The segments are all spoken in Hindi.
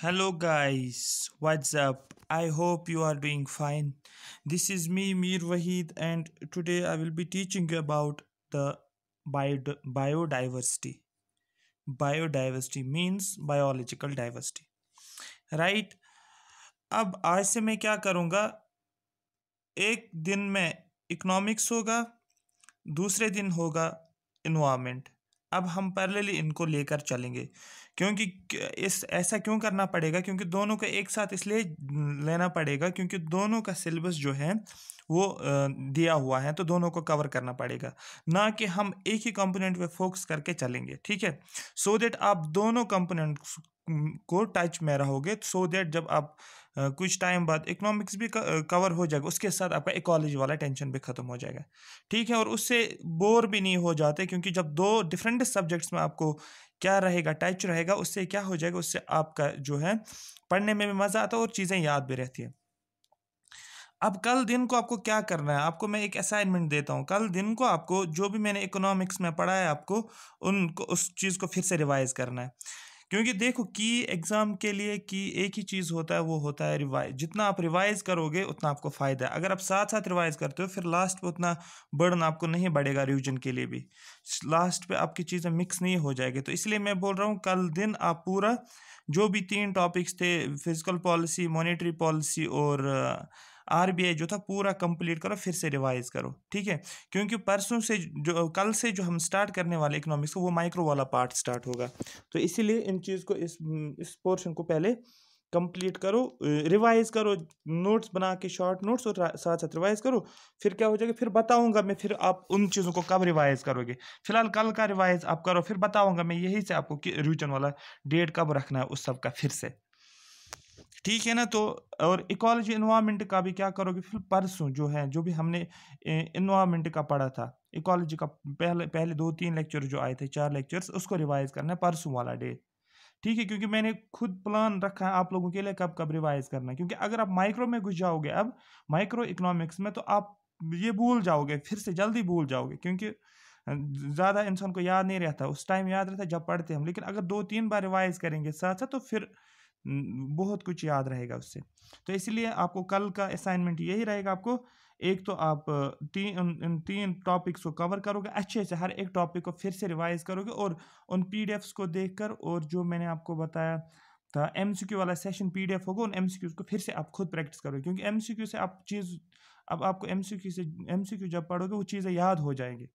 hello guys what's up i hope you are doing fine this is me mir wahid and today i will be teaching you about the bio- biodiversity biodiversity means biological diversity right अब आज से मैं क्या करूँगा एक दिन में इकोनॉमिक्स होगा दूसरे दिन होगा इन्वामेंट अब हम पैरेलली इनको लेकर चलेंगे क्योंकि इस ऐसा क्यों करना पड़ेगा क्योंकि दोनों का एक साथ इसलिए लेना पड़ेगा क्योंकि दोनों का सिलेबस जो है वो दिया हुआ है तो दोनों को कवर करना पड़ेगा ना कि हम एक ही कंपोनेंट पे फोकस करके चलेंगे ठीक है सो so देट आप दोनों कंपोनेंट को टच में रहोगे सो so देट जब आप कुछ टाइम बाद इकोनॉमिक्स भी कवर हो जाएगा उसके साथ आपका इकोलॉजी वाला टेंशन भी ख़त्म हो जाएगा ठीक है और उससे बोर भी नहीं हो जाते क्योंकि जब दो डिफरेंट सब्जेक्ट्स में आपको क्या रहेगा टच रहेगा उससे क्या हो जाएगा उससे आपका जो है पढ़ने में भी मज़ा आता है और चीज़ें याद भी रहती हैं अब कल दिन को आपको क्या करना है आपको मैं एक असाइनमेंट देता हूँ कल दिन को आपको जो भी मैंने इकोनॉमिक्स में पढ़ा है आपको उनको उस चीज़ को फिर से रिवाइज़ करना है क्योंकि देखो की एग्ज़ाम के लिए की एक ही चीज़ होता है वो होता है रिवाइज जितना आप रिवाइज़ करोगे उतना आपको फ़ायदा है अगर आप साथ साथ रिवाइज़ करते हो फिर लास्ट पे उतना बर्डन आपको नहीं बढ़ेगा रिविजन के लिए भी लास्ट पे आपकी चीज़ें मिक्स नहीं हो जाएगी तो इसलिए मैं बोल रहा हूँ कल दिन आप पूरा जो भी तीन टॉपिक्स थे फिजिकल पॉलिसी मोनिट्री पॉलिसी और आरबीआई जो था पूरा कंप्लीट करो फिर से रिवाइज करो ठीक है क्योंकि परसों से जो कल से जो हम स्टार्ट करने वाले इकोनॉमिक्स को वो माइक्रो वाला पार्ट स्टार्ट होगा तो इसीलिए इन चीज़ को इस इस पोर्शन को पहले कंप्लीट करो रिवाइज करो नोट्स बना के शॉर्ट नोट्स और साथ साथ रिवाइज करो फिर क्या हो जाएगा फिर बताऊंगा मैं फिर आप उन चीज़ों को कब रिवाइज करोगे फिलहाल कल का रिवाइज आप करो फिर बताऊंगा मैं यही से आपको कि रिविजन वाला डेट कब रखना है उस सब का फिर से ठीक है ना तो और इकोलॉजी इन्वामेंट का भी क्या करोगे फिर परसों जो है जो भी हमने इन्वामेंट का पढ़ा था इकोलॉजी का पहले पहले दो तीन लेक्चर जो आए थे चार लेक्चर्स उसको रिवाइज करना है परसों वाला डे ठीक है क्योंकि मैंने खुद प्लान रखा है आप लोगों के लिए कब कब रिवाइज करना है क्योंकि अगर आप माइक्रो में घुस जाओगे अब माइक्रो इकोनॉमिक्स में तो आप ये भूल जाओगे फिर से जल्दी भूल जाओगे क्योंकि ज़्यादा इंसान को याद नहीं रहता उस टाइम याद रहता जब पढ़ते हम लेकिन अगर दो तीन बार रिवाइज करेंगे साथ साथ तो फिर बहुत कुछ याद रहेगा उससे तो इसलिए आपको कल का असाइनमेंट यही रहेगा आपको एक तो आप तीन तीन टॉपिक्स को कवर करोगे अच्छे से हर एक टॉपिक को फिर से रिवाइज करोगे और उन पीडीएफ्स को देखकर और जो मैंने आपको बताया था एम वाला सेशन पी होगा उन एम को फिर से आप खुद प्रैक्टिस करोगे क्योंकि एम से आप चीज़ अब आपको एम से एम जब पढ़ोगे वो चीज़ें याद हो जाएंगी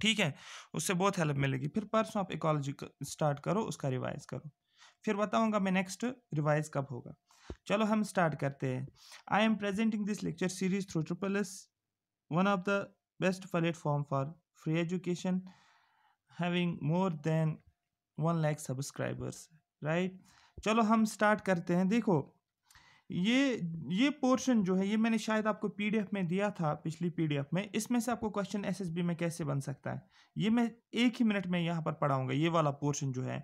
ठीक है उससे बहुत हेल्प मिलेगी फिर परसों आप इकोलॉजी स्टार्ट करो उसका रिवाइज करो फिर बताऊंगा मैं नेक्स्ट रिवाइज कब होगा चलो हम स्टार्ट करते हैं I am presenting this lecture series through triple S one of the best platform for free education having more than one lakh subscribers right चलो हम स्टार्ट करते हैं देखो ये ये पोर्शन जो है ये मैंने शायद आपको पीडीएफ में दिया था पिछली पीडीएफ में इसमें से आपको क्वेश्चन एसएसबी में कैसे बन सकता है ये मैं एक ही मिनट में यहाँ पर पढ़ाऊंगा ये वाला पोर्शन जो है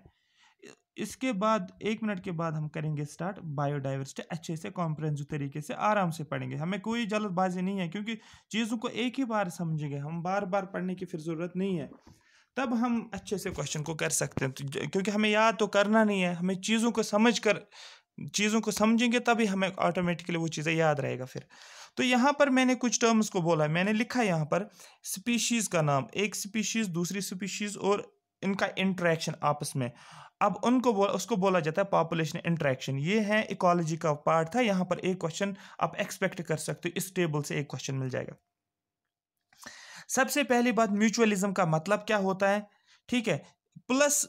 इसके बाद एक मिनट के बाद हम करेंगे स्टार्ट बायोडाइवर्सिटी अच्छे से कॉम्प्रेंसिव तरीके से आराम से पढ़ेंगे हमें कोई जल्दबाजी नहीं है क्योंकि चीज़ों को एक ही बार समझेंगे हम बार बार पढ़ने की फिर ज़रूरत नहीं है तब हम अच्छे से क्वेश्चन को कर सकते हैं तो, क्योंकि हमें याद तो करना नहीं है हमें चीज़ों को समझ कर चीज़ों को समझेंगे तभी हमें ऑटोमेटिकली वो चीज़ें याद रहेगा फिर तो यहाँ पर मैंने कुछ टर्म्स को बोला मैंने लिखा यहाँ पर स्पीशीज़ का नाम एक स्पीशीज़ दूसरी स्पीशीज़ और इनका इंट्रैक्शन आपस में अब उनको बो, उसको बोला जाता है पॉपुलेशन इंट्रैक्शन ये है इकोलॉजी का पार्ट था यहाँ पर एक क्वेश्चन आप एक्सपेक्ट कर सकते हो इस टेबल से एक क्वेश्चन मिल जाएगा सबसे पहली बात म्यूचुअलिज्म का मतलब क्या होता है ठीक है प्लस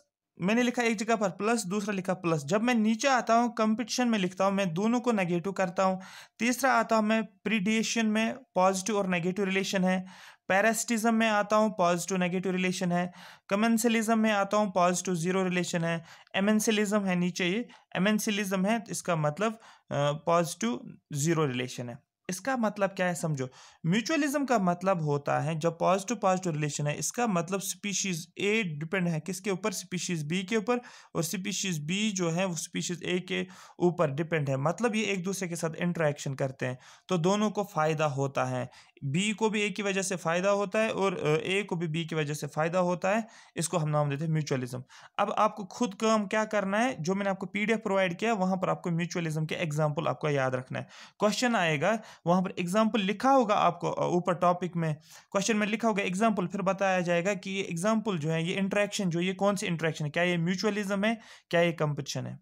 मैंने लिखा एक जगह पर प्लस दूसरा लिखा प्लस जब मैं नीचे आता हूँ कंपटीशन में लिखता हूँ मैं दोनों को नेगेटिव करता हूँ तीसरा आता हूँ मैं प्रीडिएशन में पॉजिटिव और नेगेटिव रिलेशन है पैरास्टिज्म में आता हूँ पॉजिटिव नेगेटिव रिलेशन है कमेंसलिज्म में आता हूँ पॉजिटिव ज़ीरो रिलेशन है एमेंसिलिज्म है नीचे ये एमेंसिलिज्म है तो इसका मतलब पॉजिटिव ज़ीरो रिलेशन है इसका मतलब क्या है समझो म्यूचुअलिज्म का मतलब होता है जब पॉजिटिव पॉजिटिव रिलेशन है इसका मतलब स्पीशीज ए डिपेंड है किसके ऊपर स्पीशीज बी के ऊपर और स्पीशीज बी जो है वो स्पीशीज ए के ऊपर डिपेंड है मतलब ये एक दूसरे के साथ इंटरेक्शन करते हैं तो दोनों को फ़ायदा होता है बी को भी ए की वजह से फ़ायदा होता है और ए को भी बी की वजह से फ़ायदा होता है इसको हम नाम देते हैं म्यूचुअलिज्म अब आपको खुद काम क्या करना है जो मैंने आपको पीडीएफ प्रोवाइड किया वहाँ पर आपको म्यूचुअलिज्म के एग्जांपल आपको याद रखना है क्वेश्चन आएगा वहाँ पर एग्जाम्पल लिखा होगा आपको ऊपर टॉपिक में क्वेश्चन में लिखा होगा एग्जाम्पल फिर बताया जाएगा कि ये एग्जाम्पल जो है ये इंट्रैक्शन जो ये कौन सी इंट्रैक्शन है क्या ये म्यूचुअलिज्म है क्या ये कंपटिशन है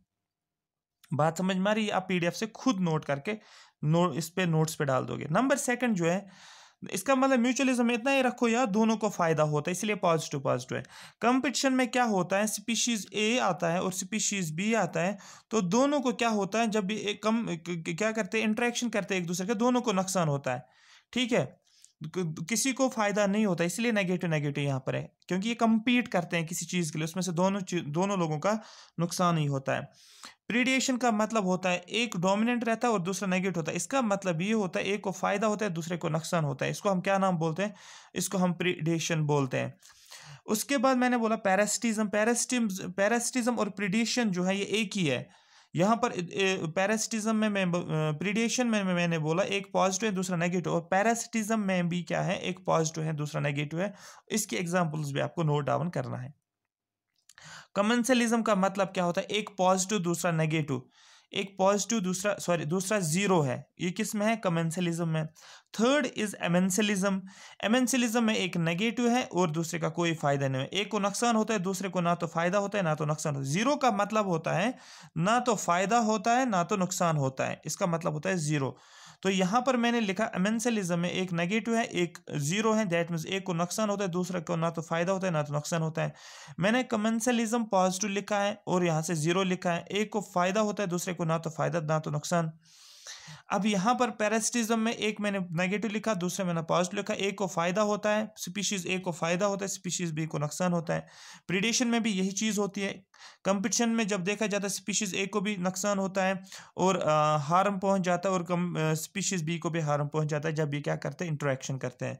बात समझ में आ रही है आप पीडीएफ से खुद नोट करके नो इस पर नोट्स पे डाल दोगे नंबर सेकंड जो है इसका मतलब म्यूचुअलिज्म इतना ही रखो यार दोनों को फायदा होता है इसलिए पॉजिटिव पॉजिटिव है कंपटीशन में क्या होता है स्पीशीज ए आता है और स्पीशीज बी आता है तो दोनों को क्या होता है जब एक कम क्या करते हैं इंट्रैक्शन करते हैं एक दूसरे का दोनों को नुकसान होता है ठीक है किसी को फायदा नहीं होता इसलिए नेगेटिव नेगेटिव यहाँ पर है क्योंकि ये कम्पीट करते हैं किसी चीज़ के लिए उसमें से दोनों दोनों लोगों का नुकसान ही होता है रेडिएशन का मतलब होता है एक डोमिनेंट रहता है और दूसरा नेगेटिव होता है इसका मतलब ये होता है एक को फ़ायदा होता है दूसरे को नुकसान होता है इसको हम क्या नाम बोलते हैं इसको हम प्रीडिएशन बोलते हैं उसके बाद मैंने बोला पैरासिटिज्म पैरासिटिज्म पैरासिटिज्म और प्रीडिएशन जो है ये एक ही है यहाँ पर पैरासिटिज्म में मैं प्रीडिएशन में मैंने बोला एक पॉजिटिव है दूसरा नेगेटिव और पैरासिटिज्म में भी क्या है एक पॉजिटिव है दूसरा नेगेटिव है इसकी एग्जाम्पल्स भी आपको नोट डाउन करना है कमेंसलिज्म का मतलब क्या होता है एक पॉजिटिव दूसरा नेगेटिव एक पॉजिटिव दूसरा सॉरी दूसरा जीरो है ये किस में है कमेंसलिज्म में थर्ड इज एमेंसलिज्म एमेंसलिज्म में एक नेगेटिव है और दूसरे का कोई फायदा नहीं है एक को नुकसान होता है दूसरे को ना तो फायदा होता है ना तो नुकसान होता है जीरो का मतलब होता है ना तो फायदा होता है ना तो नुकसान होता है इसका मतलब होता है जीरो तो यहां पर मैंने लिखा अमेंसलिज्म में एक नेगेटिव है एक जीरो है दैट मीन एक को नुकसान होता है दूसरा को ना तो फायदा होता है ना तो नुकसान होता है मैंने कमेंसलिज्म पॉजिटिव लिखा है और यहाँ से जीरो लिखा है एक को फायदा होता है दूसरे को ना तो फायदा ना तो नुकसान अब यहाँ पर पैरासिटिज्म में एक मैंने नेगेटिव लिखा दूसरे मैंने पॉजिटिव लिखा एक को फ़ायदा होता है स्पीशीज़ ए को फ़ायदा होता है स्पीशीज़ बी को नुकसान होता है प्रीडेशन में भी यही चीज़ होती है कंपटीशन में जब देखा जाता है स्पीशीज़ ए को भी नुकसान होता है और हार्म पहुंच जाता है और कम स्पीशीज़ बी को भी हार्म पहुंच जाता है जब ये क्या करते हैं इंट्रैक्शन करते हैं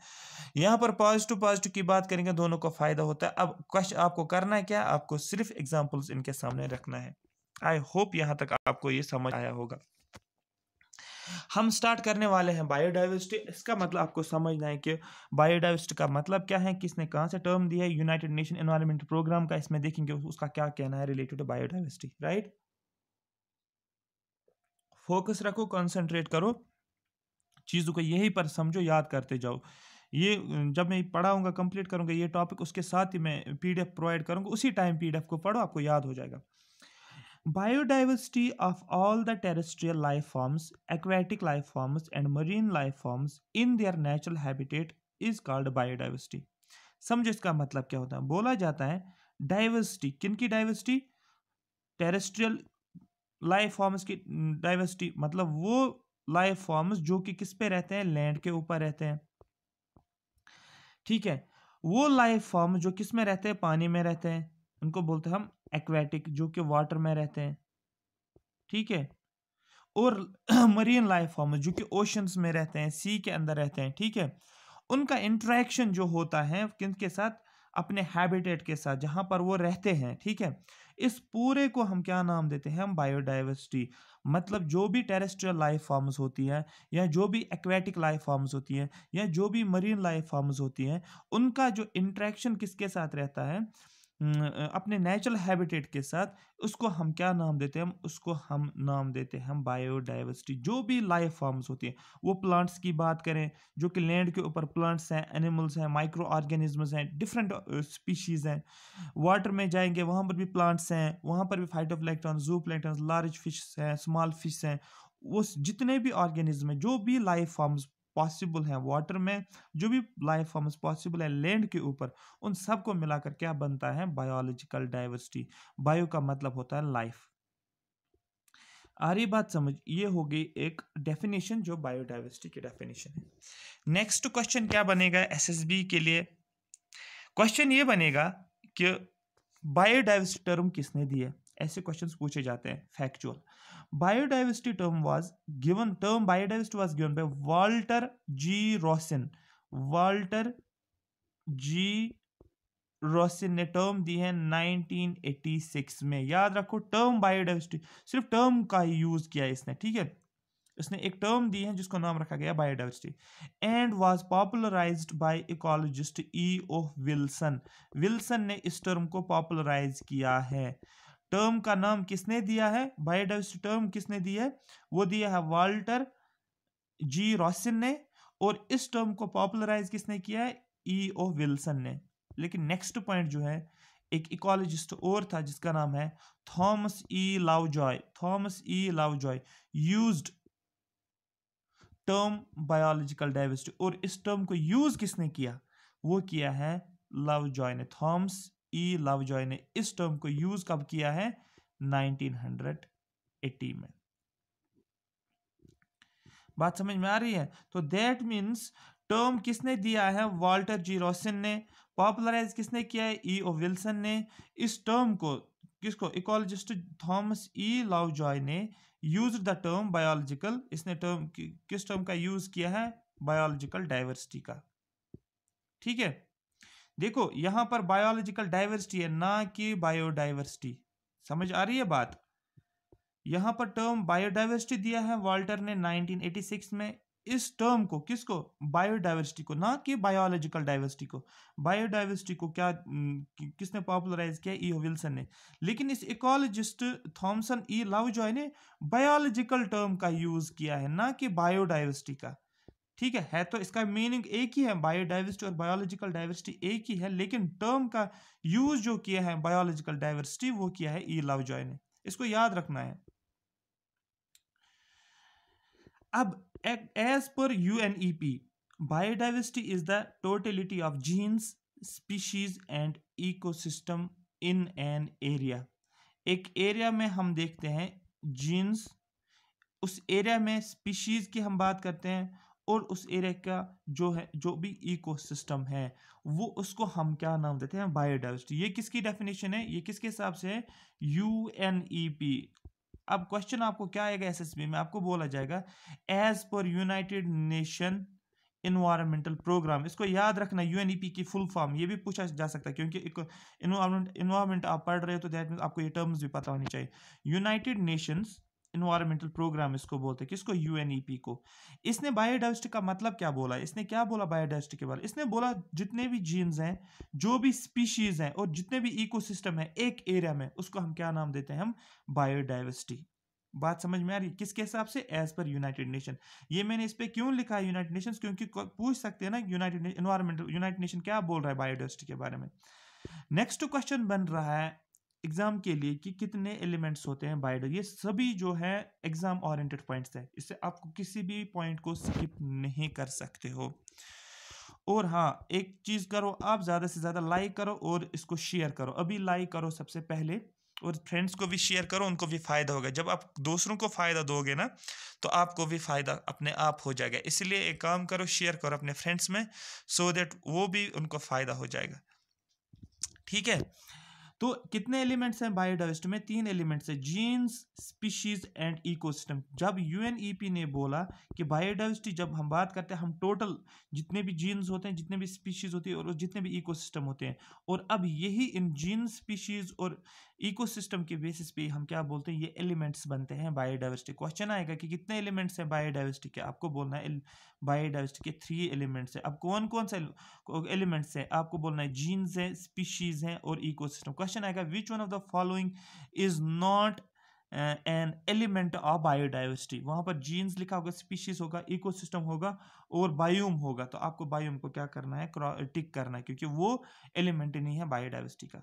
यहाँ पर पॉजिटिव पॉजिटिव की बात करेंगे दोनों को फ़ायदा होता है अब क्वेश्चन आपको करना है क्या आपको सिर्फ एग्जाम्पल्स इनके सामने रखना है आई होप यहाँ तक आपको ये समझ आया होगा हम स्टार्ट करने वाले हैं बायोडाइवर्सिटी इसका मतलब आपको समझना है कि बायोडाइवर्सिटी का मतलब क्या है किसने कहाँ से टर्म दिया है यूनाइटेड नेशन एनवायरमेंट प्रोग्राम का इसमें देखेंगे उसका क्या कहना है related to biodiversity right focus रखो कॉन्सेंट्रेट करो चीज़ों को यही पर समझो याद करते जाओ ये जब मैं पढ़ाऊंगा कंप्लीट करूंगा ये टॉपिक उसके साथ ही मैं पीडीएफ प्रोवाइड करूंगा उसी टाइम पीडीएफ को पढ़ो आपको याद हो जाएगा Biodiversity of all the terrestrial life forms, aquatic life forms, and marine life forms in their natural habitat is called biodiversity. समझो इसका मतलब क्या होता है बोला जाता है डाइवर्सिटी किन की डाइवर्सिटी टेरेस्ट्रियल लाइफ फॉर्म्स की डाइवर्सिटी मतलब वो लाइफ फॉर्म्स जो कि किस पे रहते हैं लैंड के ऊपर रहते हैं ठीक है वो लाइफ फॉर्म जो किस में रहते हैं पानी में रहते हैं उनको बोलते हैं हम एक्वेटिक जो कि वाटर में रहते हैं ठीक है और मरीन लाइफ फॉर्म जो कि ओशंस में रहते हैं सी के अंदर रहते हैं ठीक है उनका इंट्रैक्शन जो होता है किन के साथ अपने हैबिटेट के साथ जहाँ पर वो रहते हैं ठीक है इस पूरे को हम क्या नाम देते हैं हम बायोडाइवर्सिटी मतलब जो भी टेरेस्ट्रियल लाइफ फॉर्म्स होती हैं या जो भी एक्वेटिक लाइफ फॉर्म्स होती हैं या जो भी मरीन लाइफ फॉर्म्स होती हैं उनका जो इंट्रैक्शन किसके साथ रहता है अपने नेचुरल हैबिटेट के साथ उसको हम क्या नाम देते हैं उसको हम नाम देते हैं हम बायोडाइवर्सिटी जो भी लाइफ फॉर्म्स होती हैं वो प्लांट्स की बात करें जो कि लैंड के ऊपर प्लांट्स हैं एनिमल्स हैं माइक्रो ऑर्गेनिजम्स हैं डिफरेंट स्पीशीज़ हैं वाटर में जाएंगे वहाँ पर भी प्लांट्स हैं वहाँ पर भी phytoplankton zoo large fish हैं स्मॉल फिश हैं वो जितने भी ऑर्गेनिज्म हैं जो भी लाइफ फॉर्म्स पॉसिबल हैं वाटर में जो भी लाइफ फॉर्म्स पॉसिबल है लैंड के ऊपर उन सब को मिलाकर क्या बनता है बायोलॉजिकल डाइवर्सिटी बायो का मतलब होता है लाइफ आरी बात समझ ये हो गई एक डेफिनेशन जो बायोडाइवर्सिटी की डेफिनेशन है नेक्स्ट क्वेश्चन क्या बनेगा एसएसबी के लिए क्वेश्चन ये बनेगा कि बायोडाइवर्सिटी टर्म किसने दी ऐसे क्वेश्चंस पूछे जाते हैं factual biodiversity term was given term biodiversity was given by Walter G Rosen Walter G Rosen ने टर्म दी है 1986 में याद रखो टर्म बायोडाइवर्सिटी सिर्फ टर्म का ही यूज किया इसने ठीक है इसने एक टर्म दी है जिसको नाम रखा गया biodiversity and was popularised by ecologist E O Wilson Wilson ने इस टर्म को पॉपुलराइज किया है टर्म का नाम किसने दिया है बायोडाइवर्सिटी टर्म किसने दी है वो दिया है वाल्टर जी रॉसिन ने और इस टर्म को पॉपुलराइज किसने किया है ई ओ विल्सन ने लेकिन नेक्स्ट पॉइंट जो है एक इकोलॉजिस्ट और था जिसका नाम है Thomas E Joy Thomas E Joy use term biological diversity और इस टर्म को यूज किसने किया वो किया है लव जॉय ने थॉम्स ई लव जॉय ने इस टर्म को यूज कब किया है 1980 में बात समझ में आ रही है तो दैट मींस टर्म किसने दिया है वॉल्टर जी रोसन ने पॉपुलराइज किसने किया है ई ओ विल्सन ने इस टर्म को किसको ecologist Thomas E Lovejoy ने यूज द टर्म बायोलॉजिकल इसने टर्म किस टर्म का यूज किया है बायोलॉजिकल डाइवर्सिटी का ठीक है देखो यहां पर बायोलॉजिकल डाइवर्सिटी है ना कि बायोडाइवर्सिटी समझ आ रही है बात यहाँ पर टर्म बायोडाइवर्सिटी दिया है वाल्टर ने 1986 में इस टर्म को किसको बायोडाइवर्सिटी को ना कि बायोलॉजिकल डाइवर्सिटी को बायोडाइवर्सिटी को क्या किसने पॉपुलराइज किया ई e. विल्सन ने लेकिन इस ecologist Thomson E Lovejoy ने बायोलॉजिकल टर्म का यूज किया है ना कि बायोडाइवर्सिटी का ठीक है है तो इसका मीनिंग एक ही है बायोडाइवर्सिटी और बायोलॉजिकल डाइवर्सिटी एक ही है लेकिन टर्म का यूज जो किया है बायोलॉजिकल डाइवर्सिटी वो किया है ई लव जॉय ने इसको याद रखना है अब as per U N E P biodiversity is the totality of genes species and ecosystem in an area एक एरिया में हम देखते हैं जीन्स उस एरिया में स्पीशीज की हम बात करते हैं और उस एरिया का जो है जो भी इकोसिस्टम है वो उसको हम क्या नाम देते हैं बायोडाइवर्सिटी ये किसकी डेफिनेशन है ये किसके हिसाब से है यू एन ई पी अब क्वेश्चन आपको क्या आएगा एस एस बी में आपको बोला जाएगा as per United nation environmental programme इसको याद रखना पी e की फुल फॉर्म ये भी पूछा जा सकता है क्योंकि इन्वायरमेंट इन्वायरमेंट आप पढ़ रहे हो तो दैट मीन आपको ये टर्म्स भी पता होनी चाहिए यूनाइटेड नेशंस इन्वायरमेंटल प्रोग्राम इसको बोलते हैं किसको यूएनईपी e को इसने बायोडाइवर्सिटी का मतलब क्या बोला इसने क्या बोला बायोडाइवर्सिटी के बारे इसने बोला जितने भी जीन्स हैं जो भी स्पीशीज हैं और जितने भी इकोसिस्टम है एक एरिया में उसको हम क्या नाम देते हैं हम बायोडाइवर्सिटी बात समझ में आ रही है किसके हिसाब से एज पर यूनाइटेड नेशन ये मैंने इस पर क्यों लिखा है यूनाइटेड नेशन क्योंकि पूछ सकते हैं ना यूनाइटेड इन्वायरमेंटल यूनाइटेड नेशन क्या बोल रहा है बायोडाइवर्सिटी के बारे में नेक्स्ट क्वेश्चन बन रहा है एग्जाम के लिए कि कितने एलिमेंट्स होते हैं बायोडो ये सभी जो है एग्जाम ओरिएंटेड पॉइंट्स है इससे आप किसी भी पॉइंट को स्किप नहीं कर सकते हो और हाँ एक चीज़ करो आप ज़्यादा से ज़्यादा लाइक करो और इसको शेयर करो अभी लाइक करो सबसे पहले और फ्रेंड्स को भी शेयर करो उनको भी फ़ायदा होगा जब आप दूसरों को फ़ायदा दोगे ना तो आपको भी फ़ायदा अपने आप हो जाएगा इसलिए एक काम करो शेयर करो अपने फ्रेंड्स में सो so देट वो भी उनको फ़ायदा हो जाएगा ठीक है तो कितने एलिमेंट्स हैं बायोडाइवर्सिटी में तीन एलिमेंट्स हैं जीन्स स्पीशीज एंड इकोसिस्टम जब यूएनईपी ने बोला कि बायोडाइवर्सिटी जब हम बात करते हैं हम टोटल जितने भी जीन्स होते हैं जितने भी स्पीशीज होती है और जितने भी इकोसिस्टम होते हैं और अब यही इन जीन स्पीशीज और इकोसिस्टम के बेसिस पे हम क्या बोलते हैं ये एलिमेंट्स बनते हैं बायोडाइवर्सिटी क्वेश्चन आएगा कि कितने एलिमेंट्स हैं बायोडाइवर्सिटी के आपको बोलना है बायोडाइवर्सिटी के थ्री एलिमेंट्स हैं अब कौन कौन से एलिमेंट्स हैं आपको बोलना है जीन्स हैं स्पीशीज हैं और इकोसिस्टम क्वेश्चन आएगा which one of the following is not an element of biodiversity वहाँ पर जीन्स लिखा होगा स्पीशीज होगा इकोसिस्टम होगा और बायोम होगा तो आपको बायोम को क्या करना है टिक करना है क्योंकि वो एलिमेंट नहीं है बायोडाइवर्सिटी का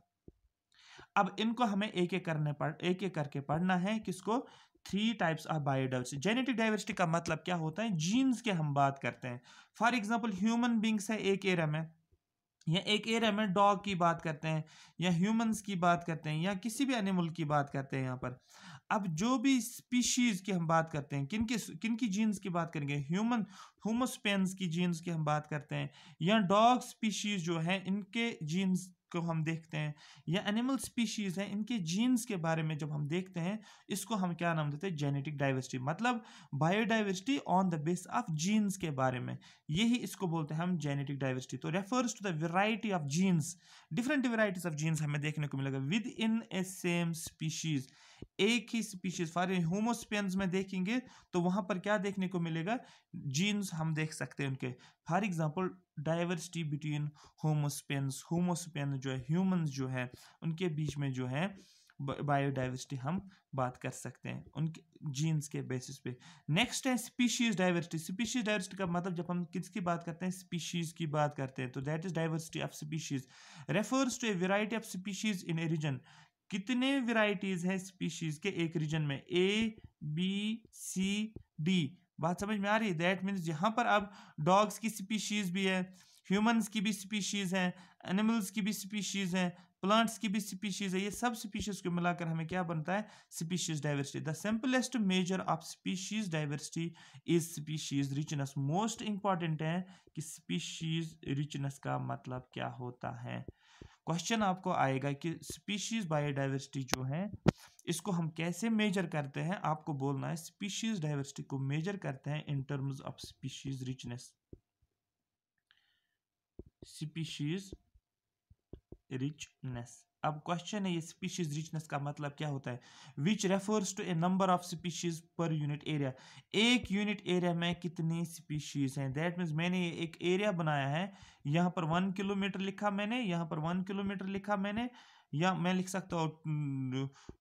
अब इनको हमें एक एक करने पढ़ एक एक करके पढ़ना है किसको three types of biodiversity genetic diversity का मतलब क्या होता है जीन्स के हम बात करते हैं फॉर एग्जाम्पल ह्यूमन बींग्स है एक एरिया में या एक एरिया में डॉग की बात करते हैं या ह्यूमंस की बात करते हैं या किसी भी एनिमल की बात करते हैं यहाँ पर अब जो भी स्पीशीज़ की हम बात करते हैं किन की किन की जीन्स की बात करेंगे ह्यूमन होमोस्पेंस की जीन्स की हम बात करते हैं या डॉग स्पीशीज़ जो है इनके जीन्स को हम देखते हैं या एनिमल स्पीशीज़ हैं इनके जीन्स के बारे में जब हम देखते हैं इसको हम क्या नाम देते हैं जेनेटिक डाइवर्सिटी मतलब biodiversity on the base of genes के बारे में यही इसको बोलते हैं हम जेनेटिक डाइवर्सिटी तो refers to the variety of genes different varieties of genes हमें देखने को मिलेगा within a same species एक ही स्पीशीज फॉर होमोस्पियंस में देखेंगे तो वहाँ पर क्या देखने को मिलेगा जीन्स हम देख सकते हैं उनके for example diversity between homo sapiens homo sapien जो है ह्यूमन जो है उनके बीच में जो है बायोडाइवर्सिटी हम बात कर सकते हैं उनके जीन्स के बेसिस पे नेक्स्ट है स्पीशीज डाइवर्सिटी स्पीशीज डाइवर्सिटी का मतलब जब हम किसकी बात करते हैं स्पीशीज की बात करते हैं तो that is diversity of species refers to a variety of species in a region कितने वेराइटीज हैं स्पीशीज के एक रीजन में ए बी सी डी बात समझ में आ रही है दैट मीन्स यहाँ पर अब डॉग्स की स्पीशीज भी है ह्यूमंस की भी स्पीशीज़ हैं एनिमल्स की भी स्पीशीज़ हैं प्लांट्स की भी स्पीशीज़ है ये सब स्पीशीज़ को मिलाकर हमें क्या बनता है species diversity the simplest measure of species diversity is species richness most important है कि स्पीशीज़ रिचनेस का मतलब क्या होता है क्वेश्चन आपको आएगा कि स्पीशीज बायोडाइवर्सिटी जो है इसको हम कैसे मेजर करते हैं आपको बोलना है स्पीशीज डाइवर्सिटी को मेजर करते हैं in terms of species richness species richness अब क्वेश्चन है ये स्पीशीज रिचनेस का मतलब क्या होता है which refers to a number of species per unit area एक यूनिट एरिया में कितनी स्पीशीज हैं दैट मीन्स मैंने ये एक एरिया बनाया है यहाँ पर वन किलोमीटर लिखा मैंने यहाँ पर वन किलोमीटर लिखा मैंने या मैं लिख सकता हूँ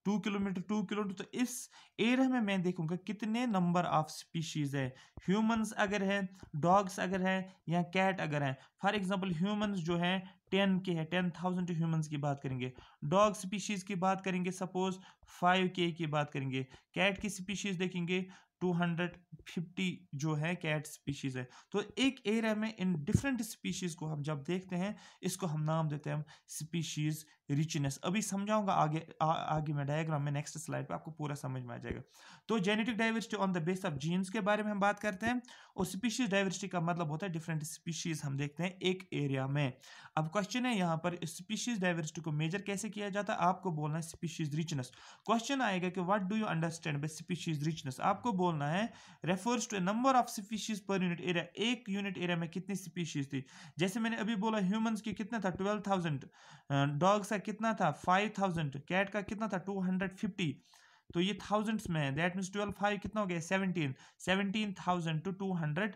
टू किलोमीटर टू किलोमीटर तो इस एरिया में मैं देखूंगा कितने नंबर ऑफ स्पीशीज़ है ह्यूमंस अगर हैं डॉग्स अगर हैं या कैट अगर हैं फॉर एग्जांपल ह्यूमंस जो हैं टेन के है टेन थाउजेंड टू ह्यूमंस की बात करेंगे डॉग स्पीशीज़ की बात करेंगे सपोज फाइव के की बात करेंगे कैट की स्पीशीज़ देखेंगे टू हंड्रेड फिफ्टी जो है कैट स्पीशीज़ है तो एक एरिया में इन डिफरेंट स्पीशीज़ को हम जब देखते हैं इसको हम नाम देते हैं हम स्पीशीज़ रिचनेस अभी समझाऊंगा आगे आ, आगे मैं डायग्राम में नेक्स्ट स्लाइड पे आपको पूरा समझ में आ जाएगा तो genetic diversity on the base of genes के बारे में हम बात करते हैं और स्पीशीज डाइवर्सिटी का मतलब होता है डिफरेंट स्पीशीज हम देखते हैं एक एरिया में अब क्वेश्चन है यहाँ पर स्पीशीज डाइवर्सिटी को मेजर कैसे किया जाता है आपको बोलना है स्पीशीज रिचनेस क्वेश्चन आएगा कि what do you understand by species richness आपको बोलना है refers to number of species per unit area एक यूनिट एरिया में कितनी स्पीशीज थी जैसे मैंने अभी बोला ह्यूमन की कितना था ट्वेल्व थाउजेंड डॉग्स का कितना था फाइव थाउजेंड कैट का कितना था टू हंड्रेड फिफ्टी तो ये थाउजेंड्स में है दैट मीन्स ट्वेल्व फाइव कितना हो गया seventeen seventeen thousand two two hundred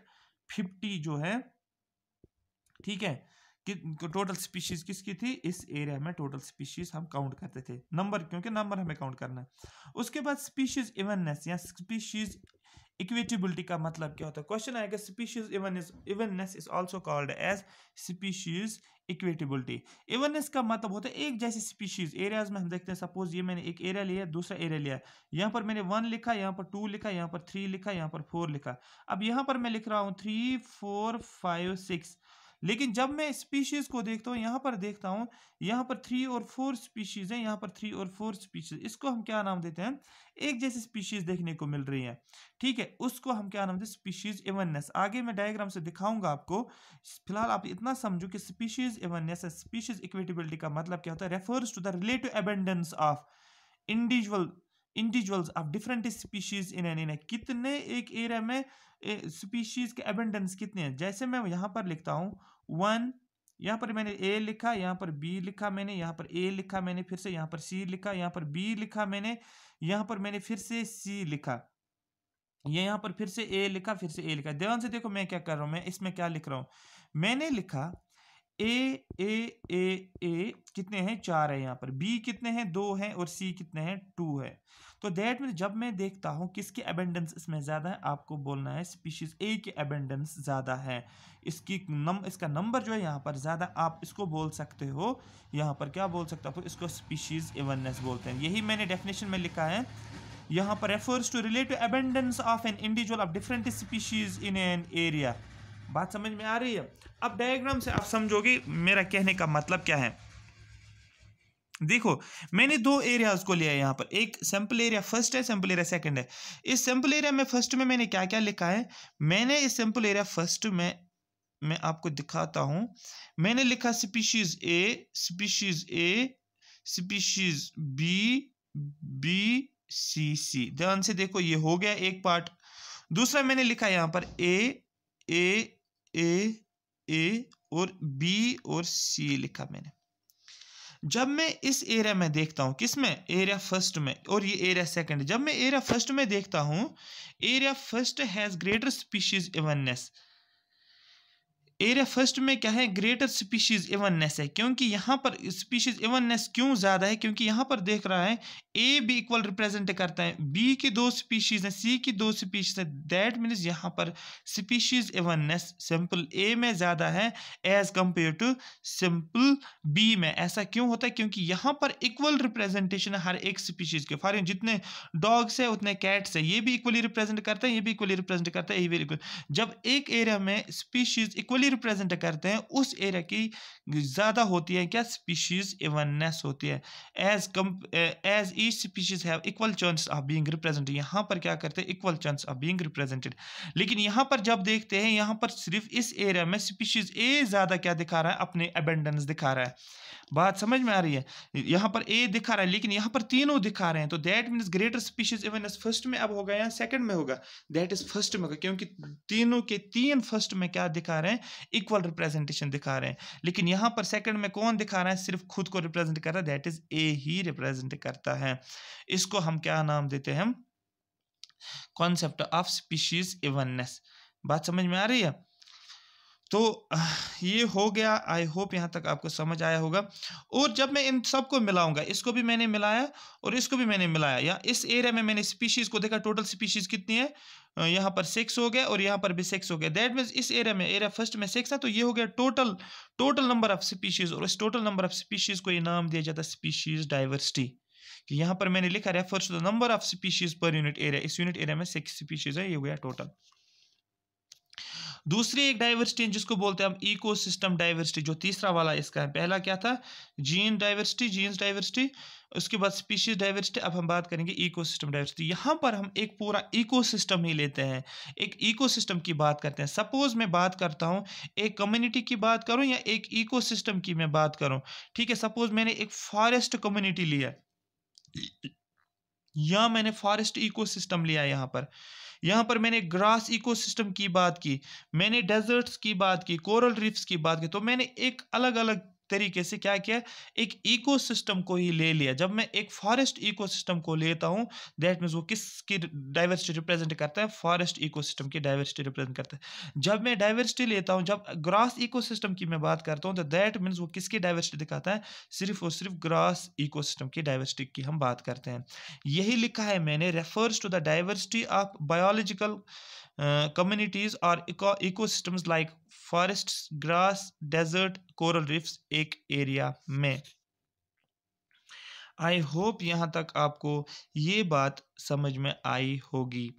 fifty जो है ठीक है कि टोटल स्पीशीज किसकी थी इस एरिया में टोटल स्पीशीज हम काउंट करते थे नंबर क्योंकि नंबर हमें काउंट करना है उसके बाद स्पीशीज इवननेस या स्पीशीज इक्वेटिबिलिटी का मतलब क्या होता है क्वेश्चन आएगा species even is evenness is also called as species equitability evenness का मतलब होता है एक जैसी स्पीशीज एरियाज में हम देखते हैं सपोज ये मैंने एक एरिया लिया दूसरा एरिया लिया यहाँ पर मैंने वन लिखा यहाँ पर टू लिखा यहाँ पर थ्री लिखा यहाँ पर फोर लिखा अब यहाँ पर मैं लिख रहा हूँ थ्री फोर फाइव सिक्स लेकिन जब मैं स्पीशीज़ को देखता हूँ यहाँ पर देखता हूँ यहाँ पर थ्री और फोर स्पीशीज़ हैं यहाँ पर थ्री और फोर स्पीशीज़ इसको हम क्या नाम देते हैं एक जैसी स्पीशीज़ देखने को मिल रही हैं ठीक है उसको हम क्या नाम देते हैं स्पीशीज़ एवननेस आगे मैं डायग्राम से दिखाऊंगा आपको फिलहाल आप इतना समझो कि स्पीशीज़ एवननेस स्पीशीज़ इक्विटेबिलिटी का मतलब क्या होता है refers to the relative abundance of individual individuals of different species in an कितने एक एरिया में स्पीशीज के एबेंडेंस कितने हैं जैसे मैं यहाँ पर लिखता हूँ वन यहाँ पर मैंने ए लिखा यहाँ पर बी लिखा मैंने यहाँ पर ए लिखा मैंने फिर से यहाँ पर सी लिखा यहाँ पर बी लिखा मैंने यहाँ पर मैंने फिर से सी लिखा ये यहाँ पर फिर से ए लिखा फिर से ए लिखा ध्यान से देखो मैं क्या कर रहा हूँ मैं इसमें क्या लिख रहा हूँ मैंने लिखा ए ए ए ए कितने हैं चार है यहाँ पर बी कितने हैं दो हैं और सी कितने हैं टू है तो दैट मीन जब मैं देखता हूँ किसके अबेंडेंस इसमें ज़्यादा है आपको बोलना है स्पीशीज़ ए के अबेंडेंस ज़्यादा है इसकी नम इसका नंबर जो है यहाँ पर ज़्यादा आप इसको बोल सकते हो यहाँ पर क्या बोल सकते हो इसको स्पीशीज़ एवननेस बोलते हैं यही मैंने डेफिनेशन में लिखा है यहाँ पर refers to relate to abundance of an individual of different species in an area बात समझ में आ रही है अब डायग्राम से आप समझोगे मेरा कहने का मतलब क्या है देखो मैंने दो एरियाज को लिया है यहाँ पर एक सैंपल एरिया फर्स्ट है सैंपल एरिया सेकंड है इस सैंपल एरिया में फर्स्ट में मैंने क्या क्या लिखा है मैंने इस सैंपल एरिया फर्स्ट में मैं आपको दिखाता हूं मैंने लिखा species A species A species B B C C ध्यान से देखो ये हो गया एक पार्ट दूसरा मैंने लिखा यहां पर ए ए ए ए और बी और सी लिखा मैंने जब मैं इस एरिया में देखता हूँ किस में एरिया फर्स्ट में और ये एरिया सेकंड जब मैं एरिया फर्स्ट में देखता हूँ area first has greater species evenness area first में क्या है ग्रेटर स्पीशीज इवननेस है क्योंकि यहाँ पर स्पीशीज इवननेस क्यों ज़्यादा है क्योंकि यहाँ पर देख रहा है ए भी इक्वल रिप्रेजेंट करता है बी की दो स्पीशीज़ हैं सी की दो स्पीशीज़ है दैट मीन्स यहाँ पर स्पीशीज इवननेस सिंपल ए में ज़्यादा है as compared to sample B में ऐसा क्यों होता है क्योंकि यहाँ पर इक्वल रिप्रेजेंटेशन है हर एक स्पीशीज़ के फॉर जितने डॉग्स है उतने कैट्स है ये भी इक्वली रिप्रेजेंट करता है ये भी इक्वली रिप्रेजेंट करता है ये भी जब एक एरिया में स्पीशीज इक्वली विजुअली रिप्रेजेंट करते हैं उस एरिया की ज़्यादा होती है क्या स्पीशीज इवननेस होती है as come as each species have equal chance of being represent यहाँ पर क्या करते हैं equal chance of being represented लेकिन यहाँ पर जब देखते हैं यहाँ पर सिर्फ इस एरिया में स्पीशीज ए ज़्यादा क्या दिखा रहा है अपने अबेंडेंस दिखा रहा है बात समझ में आ रही है यहाँ पर ए दिखा रहा है लेकिन यहाँ पर तीनों दिखा रहे हैं तो that means greater species evenness first में अब होगा या सेकंड में होगा दैट इज फर्स्ट में होगा क्योंकि तीनों के तीन फर्स्ट में क्या दिखा रहे हैं इक्वल रिप्रेजेंटेशन दिखा रहे हैं लेकिन यहाँ पर सेकंड में कौन दिखा रहा है सिर्फ खुद को रिप्रेजेंट कर रहा है दैट इज ए ही रिप्रेजेंट करता है इसको हम क्या नाम देते हैं कॉन्सेप्ट ऑफ स्पीशीज इवननेस बात समझ में आ रही है तो ये हो गया आई होप यहाँ तक आपको समझ आया होगा और जब मैं इन सबको मिलाऊंगा इसको भी मैंने मिलाया और इसको भी मैंने मिलाया या इस एरिया में मैंने स्पीशीज़ को देखा टोटल स्पीशीज़ कितनी है यहाँ पर सिक्स हो गया और यहाँ पर भी सिक्स हो गया दैट मीन्स इस एरिया में एरिया फर्स्ट में सिक्स है तो ये हो गया total total number of species और इस टोटल नंबर ऑफ स्पीशीज़ को ये नाम दिया जाता है स्पीशीज़ डाइवर्सिटी कि यहाँ पर मैंने लिखा refers to the number of species per unit area इस यूनिट एरिया में सिक्स स्पीशीज़ है ये हो गया टोटल दूसरी एक डाइवर्सिटी जिसको बोलते हैं हम इकोसिस्टम डाइवर्सिटी जो तीसरा वाला इसका है पहला क्या था जीन डाइवर्सिटी जीन्स डाइवर्सिटी उसके बाद स्पीशीज डाइवर्सिटी अब हम बात करेंगे इकोसिस्टम डाइवर्सिटी यहाँ पर हम एक पूरा इकोसिस्टम ही लेते हैं एक इकोसिस्टम की बात करते हैं सपोज मैं बात करता हूँ एक कम्युनिटी की बात करूँ या एक इकोसिस्टम की मैं बात करूँ ठीक है सपोज मैंने एक फॉरेस्ट कम्युनिटी लिया या मैंने फॉरेस्ट इकोसिस्टम लिया यहाँ पर यहाँ पर मैंने ग्रास इकोसिस्टम की बात की मैंने डेजर्ट्स की बात की कोरल रिफ्स की बात की तो मैंने एक अलग अलग तरीके से क्या किया एक इकोसिस्टम को ही ले लिया जब मैं एक फॉरेस्ट इकोसिस्टम को लेता हूँ दैट मीन्स वो किसकी डाइवर्सिटी रिप्रेजेंट करता है फॉरेस्ट इकोसिस्टम की डाइवर्सिटी रिप्रेजेंट करता है जब मैं डाइवर्सिटी लेता हूँ जब ग्रास इकोसिस्टम की मैं बात करता हूँ तो दैट मीन्स वो किसकी डाइवर्सिटी दिखाता है सिर्फ और सिर्फ ग्रास इको की डाइवर्सिटी की हम बात करते हैं यही लिखा है मैंने refers to the diversity of biological communities और ecosystems like forest grass desert coral reefs एक एरिया में आई होप यहाँ तक आपको ये बात समझ में आई होगी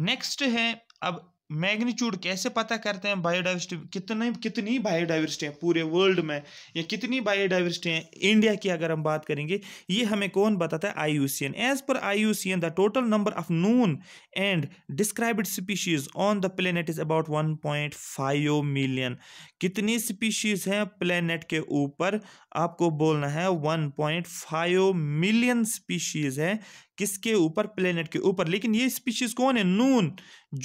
नेक्स्ट है अब मैग्नीट्यूड कैसे पता करते हैं बायोडाइवर्सिटी कितने कितनी बायोडाइवर्सिटी है पूरे वर्ल्ड में या कितनी बायोडाइवर्सिटी है इंडिया की अगर हम बात करेंगे ये हमें कौन बताता है I as per I the total number of known and described species on the planet is about 1.5 million कितनी स्पीशीज हैं प्लेनेट के ऊपर आपको बोलना है 1.5 मिलियन स्पीशीज है किसके ऊपर प्लेनेट के ऊपर लेकिन ये स्पीशीज कौन है नून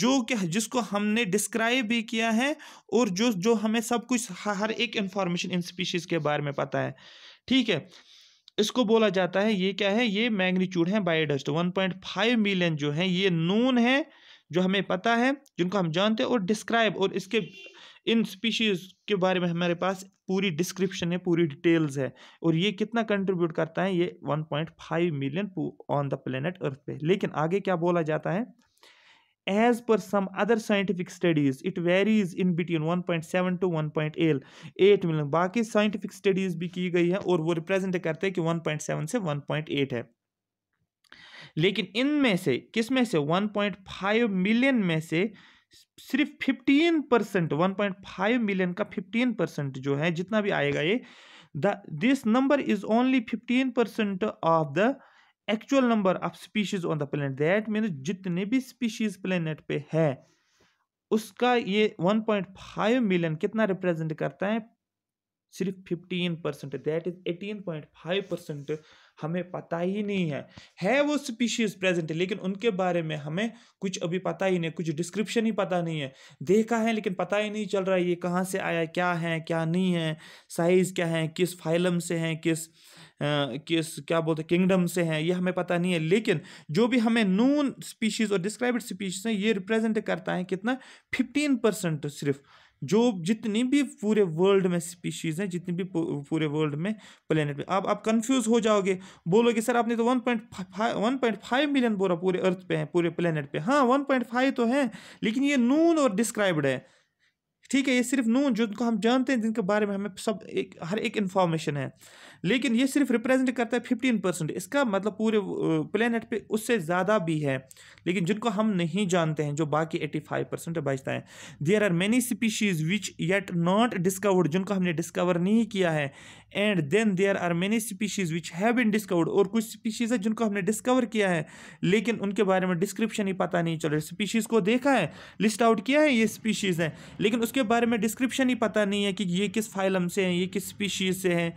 जो कि जिसको हमने डिस्क्राइब भी किया है और जो जो हमें सब कुछ हर एक इंफॉर्मेशन इन स्पीशीज के बारे में पता है ठीक है इसको बोला जाता है ये क्या है ये मैग्नीट्यूड है बायोडस्ट 1.5 मिलियन जो है ये नून है जो हमें पता है जिनको हम जानते हैं और डिस्क्राइब और इसके इन स्पीशीज़ के बारे में हमारे पास पूरी डिस्क्रिप्शन है पूरी डिटेल्स है और ये कितना कंट्रीब्यूट करता है ये 1.5 million on the planet earth पे लेकिन आगे क्या बोला जाता है as per some other scientific studies it varies in between 1.7 to 1.8 million बाकी साइंटिफिक स्टडीज भी की गई है और वो रिप्रेजेंट करते हैं कि वन से वन है लेकिन इन में से किस में से 1.5 मिलियन में से सिर्फ 15 परसेंट वन फाइव मिलियन का 15 परसेंट जो है जितना भी आएगा ये this number is only 15 percent of the actual number of species on the planet that mean जितने भी स्पीशीज प्लेनेट पे है उसका ये 1.5 मिलियन कितना रिप्रेजेंट करता है सिर्फ 15 परसेंट दैट इज 18.5 परसेंट हमें पता ही नहीं है है वो स्पीशीज प्रेजेंट है लेकिन उनके बारे में हमें कुछ अभी पता ही नहीं कुछ डिस्क्रिप्शन ही पता नहीं है देखा है लेकिन पता ही नहीं चल रहा है ये कहाँ से आया क्या है क्या नहीं है साइज़ क्या है किस फाइलम से हैं किस किस क्या बोलते हैं किंगडम से हैं ये हमें पता नहीं है लेकिन जो भी हमें नून स्पीशीज़ और डिस्क्राइब्ड स्पीशीज़ हैं ये रिप्रेजेंट करता है कितना फिफ्टीन परसेंट सिर्फ जो जितनी भी पूरे वर्ल्ड में स्पीशीज़ हैं जितनी भी पूरे वर्ल्ड में प्लानट में आप आप कंफ्यूज हो जाओगे बोलोगे सर आपने तो one point one point five million बोला पूरे अर्थ पे हैं पूरे प्लानट पे हाँ वन पॉइंट फाइव तो हैं लेकिन ये नून और डिस्क्राइब्ड है ठीक है ये सिर्फ नून जिनको हम जानते हैं जिनके बारे में हमें सब एक हर एक इन्फॉर्मेशन है लेकिन ये सिर्फ रिप्रेजेंट करता है फिफ्टीन परसेंट इसका मतलब पूरे प्लेनेट पे उससे ज़्यादा भी है लेकिन जिनको हम नहीं जानते हैं जो बाकी एटी फाइव परसेंट बचता है there are many species which yet not discovered जिनको हमने डिस्कवर नहीं किया है and then there are many species which have been discovered और कुछ स्पीशीज़ है जिनको हमने डिस्कवर किया है लेकिन उनके बारे में डिस्क्रिप्शन ही पता नहीं चल रहा स्पीशीज़ को देखा है लिस्ट आउट किया है ये स्पीशीज़ हैं लेकिन उसके बारे में डिस्क्रिप्शन ही पता नहीं है कि ये किस फाइलम से हैं ये किस स्पीशीज़ से हैं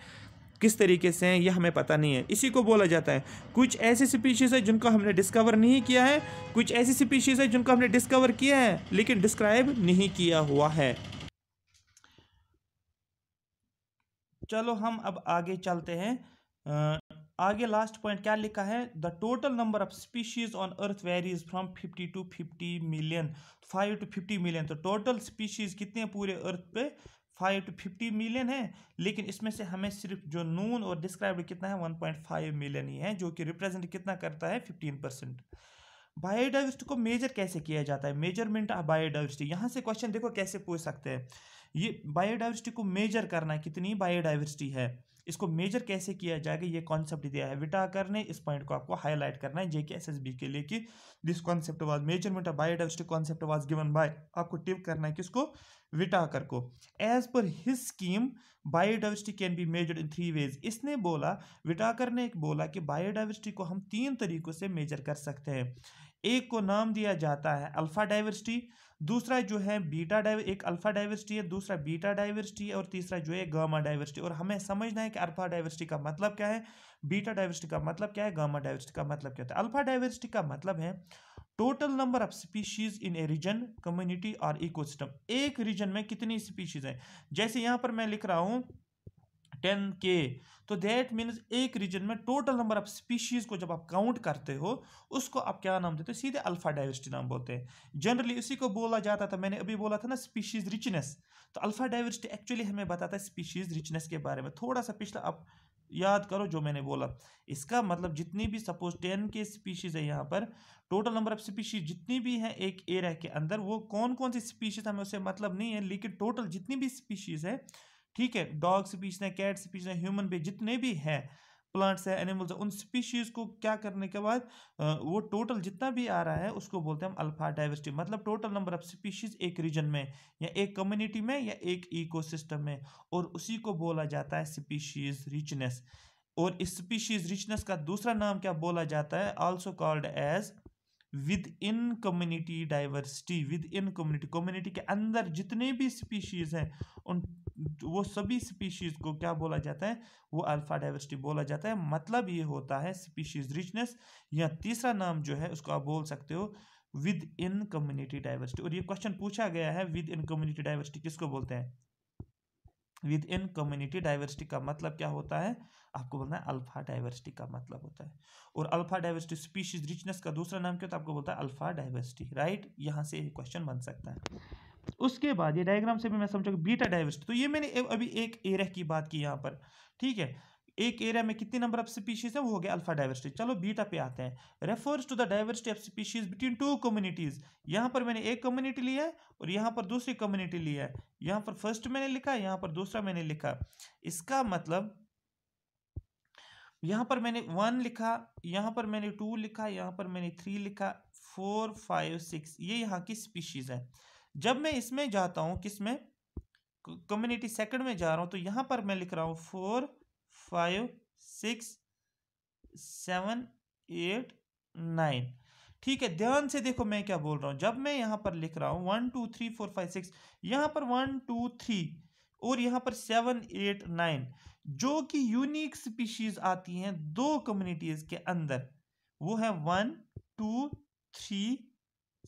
किस तरीके से हैं यह हमें पता नहीं है इसी को बोला जाता है कुछ ऐसी स्पीशीज़ है जिनको हमने डिस्कवर नहीं किया है कुछ ऐसी स्पीशीज़ है जिनको हमने डिस्कवर किया है लेकिन डिस्क्राइब नहीं किया हुआ है चलो हम अब आगे चलते हैं आगे लास्ट पॉइंट क्या लिखा है the total number of species on earth varies from 50 to 50 million 5 to 50 million तो टोटल स्पीशीज कितने पूरे अर्थ पे 5 टू 50 मिलियन है लेकिन इसमें से हमें सिर्फ जो नून और डिस्क्राइब्ड कितना है 1.5 मिलियन ही है जो कि रिप्रेजेंट कितना करता है 15 परसेंट बायोडाइवर्सिटी को मेजर कैसे किया जाता है मेजरमेंट ऑफ बायोडाइवर्सिटी यहाँ से क्वेश्चन देखो कैसे पूछ सकते हैं ये बायोडाइवर्सिटी को मेजर करना है कितनी बायोडाइवर्सिटी है इसको मेजर कैसे किया जाएगा ये कॉन्सेप्ट दिया है विटाकर ने इस पॉइंट को आपको हाईलाइट करना है जेके एस के लिए कि this concept was measurement of biodiversity concept was given by आपको टिप करना है किसको विटाकर को एज पर his scheme biodiversity can be measured in three ways इसने बोला विटाकर ने एक बोला कि बायोडाइवर्सिटी को हम तीन तरीकों से मेजर कर सकते हैं एक को नाम दिया जाता है अल्फ़ा डाइवर्सिटी दूसरा जो है बीटा डाइव एक अल्फ़ा डाइवर्सिटी है दूसरा बीटा डाइवर्सिटी है और तीसरा जो है गामा डाइवर्सिटी और हमें समझना है कि अल्फ़ा डाइवर्सिटी का मतलब क्या है बीटा डाइवर्सिटी का मतलब क्या है गामा डाइवर्सिटी का मतलब क्या होता है अल्फ़ा डाइवर्सिटी का मतलब है total number of species in a region community और इकोसिस्टम एक रीजन में कितनी स्पीशीज हैं जैसे यहाँ पर मैं लिख रहा हूँ टेन के तो दैट मीन्स एक रीजन में टोटल नंबर ऑफ स्पीशीज़ को जब आप काउंट करते हो उसको आप क्या नाम देते हो सीधे अल्फ़ा डाइवर्सिटी नाम बोलते हैं जनरली उसी को बोला जाता था मैंने अभी बोला था ना स्पीशीज़ रिचनेस तो अल्फ़ा डाइवर्सिटी एक्चुअली हमें बताता है स्पीशीज़ रिचनेस के बारे में थोड़ा सा पिछला आप याद करो जो मैंने बोला इसका मतलब जितनी भी सपोज टेन के स्पीशीज़ है यहाँ पर टोटल नंबर ऑफ स्पीशीज जितनी भी हैं एक एरिया के अंदर वो कौन कौन सी स्पीशीज़ हमें उससे मतलब नहीं है लेकिन टोटल जितनी भी स्पीशीज़ है ठीक है डॉग स्पीशीज हैं कैट स्पीशीज हैं ह्यूमन भी जितने भी हैं प्लांट्स है एनिमल्स है उन स्पीशीज़ को क्या करने के बाद वो टोटल जितना भी आ रहा है उसको बोलते हैं हम अल्फा डाइवर्सिटी मतलब टोटल नंबर ऑफ स्पीशीज़ एक रीजन में या एक कम्युनिटी में या एक इकोसिस्टम में और उसी को बोला जाता है स्पीशीज़ रिचनेस और इस स्पीशीज़ रिचनेस का दूसरा नाम क्या बोला जाता है also called as within community diversity within community community के अंदर जितने भी स्पीशीज़ हैं उन वो सभी स्पीशीज़ को क्या बोला जाता है वो अल्फ़ा डाइवर्सिटी बोला जाता है मतलब ये होता है स्पीशीज़ रिचनेस या तीसरा नाम जो है उसको आप बोल सकते हो विद इन कम्युनिटी डाइवर्सिटी और ये क्वेश्चन पूछा गया है विद इन कम्युनिटी डाइवर्सिटी किसको बोलते हैं विद इन कम्युनिटी डाइवर्सिटी का मतलब क्या होता है आपको बोलना है अल्फा डाइवर्सिटी का मतलब होता है और अल्फा डाइवर्सिटी स्पीशीज रिचनेस का दूसरा नाम क्या होता है आपको बोलता है अल्फा डाइवर्सिटी राइट यहाँ से क्वेश्चन बन सकता है उसके बाद ये डायग्राम से भी मैं समझा बीटा डाइवर्सिटी तो ये मैंने अभी एक एरिया की बात की यहाँ पर ठीक है एक एरिया में कितने नंबर ऑफ स्पीशीज है वो हो गया अल्फा डाइवर्सिटी चलो बीटा पे आते हैं refers to the diversity of species between two communities यहाँ पर मैंने एक कम्युनिटी लिया है और यहाँ पर दूसरी कम्युनिटी लिया है यहाँ पर फर्स्ट मैंने लिखा यहाँ पर दूसरा मैंने लिखा इसका मतलब यहाँ पर मैंने वन लिखा यहाँ पर मैंने टू लिखा यहाँ पर मैंने थ्री लिखा फोर फाइव सिक्स ये यहाँ की स्पीशीज़ है जब मैं इसमें जाता हूँ किस में कम्युनिटी सेकंड में जा रहा हूँ तो यहाँ पर मैं लिख रहा हूँ four five six seven eight nine ठीक है ध्यान से देखो मैं क्या बोल रहा हूँ जब मैं यहाँ पर लिख रहा हूँ one two three four five six यहाँ पर वन टू थ्री और यहाँ पर सेवन एट नाइन जो कि यूनिक स्पीशीज आती हैं दो कम्युनिटीज के अंदर वो है one two three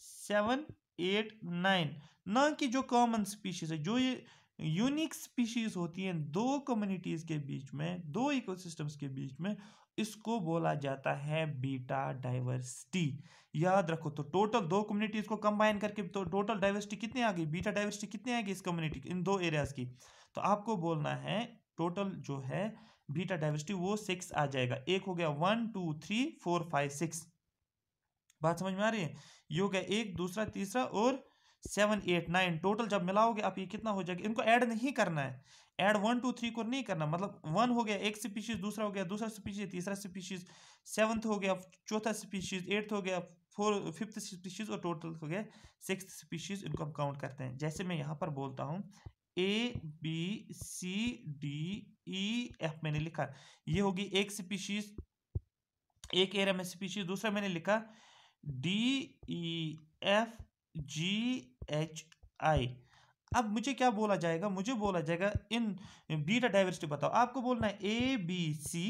seven eight nine ना कि जो कॉमन स्पीशीज है जो ये यूनिक स्पीशीज होती हैं दो कम्युनिटीज के बीच में दो इकोसिस्टम्स के बीच में इसको बोला जाता है बीटा डाइवर्सिटी याद रखो तो टोटल दो कम्युनिटीज को कंबाइन करके तो टोटल डाइवर्सिटी कितनी आ गई बीटा डाइवर्सिटी कितनी आ गई इस कम्युनिटी इन दो एरियाज की तो आपको बोलना है टोटल जो है बीटा डाइवर्सिटी वो सिक्स आ जाएगा एक हो गया one two three four five six बात समझ में आ रही है ये हो गया एक दूसरा तीसरा और सेवन एट नाइन टोटल जब मिलाओगे आप ये कितना हो जाएगा इनको ऐड नहीं करना है ऐड वन टू थ्री को नहीं करना मतलब वन हो गया एक स्पीशीज दूसरा हो गया दूसरा स्पीशीज तीसरा स्पीशीज सेवन्थ हो गया चौथा स्पीशीज एट्थ हो गया फोर फिफ्थ स्पीशीज और टोटल हो गया सिक्स स्पीशीज इनको हम काउंट करते हैं जैसे मैं यहाँ पर बोलता हूँ A B C D E F मैंने लिखा ये होगी एक स्पीशीज एक एरम है स्पीशीज दूसरा मैंने लिखा D E F G H I अब मुझे क्या बोला जाएगा मुझे बोला जाएगा इन बीटा डाइवर्सिटी बताओ आपको बोलना है ए बी सी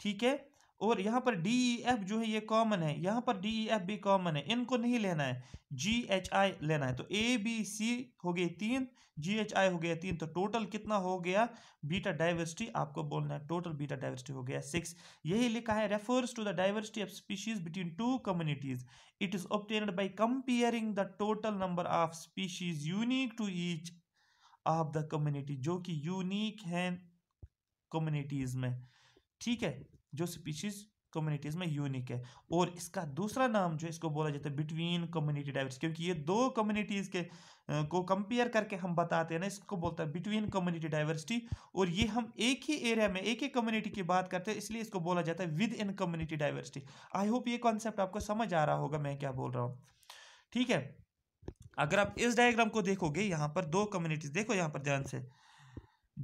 ठीक है और यहाँ पर डी ई एफ जो है ये कॉमन है यहाँ पर डी ई एफ भी कॉमन है इनको नहीं लेना है जी एच आई लेना है तो ए बी सी हो गई तीन जी एच आई हो गया तीन तो टोटल कितना हो गया बीटा डाइवर्सिटी आपको बोलना है टोटल बीटा डाइवर्सिटी हो गया सिक्स यही लिखा है refers to the diversity of species between two communities it is obtained by comparing the total number of species unique to each of the community जो कि यूनिक हैं कम्युनिटीज में ठीक है जो स्पीशीज़ कम्युनिटीज़ में यूनिक है और इसका दूसरा नाम जो इसको बोला जाता है बिटवीन कम्युनिटी डाइवर्सिटी क्योंकि ये दो कम्युनिटीज़ के को कंपेयर करके हम बताते हैं ना इसको बोलता है बिटवीन कम्युनिटी डाइवर्सिटी और ये हम एक ही एरिया में एक ही कम्युनिटी की बात करते हैं इसलिए इसको बोला जाता है within community diversity I hope ये कॉन्सेप्ट आपको समझ आ रहा होगा मैं क्या बोल रहा हूँ ठीक है अगर आप इस डायग्राम को देखोगे यहाँ पर दो कम्युनिटीज़ देखो यहाँ पर ध्यान से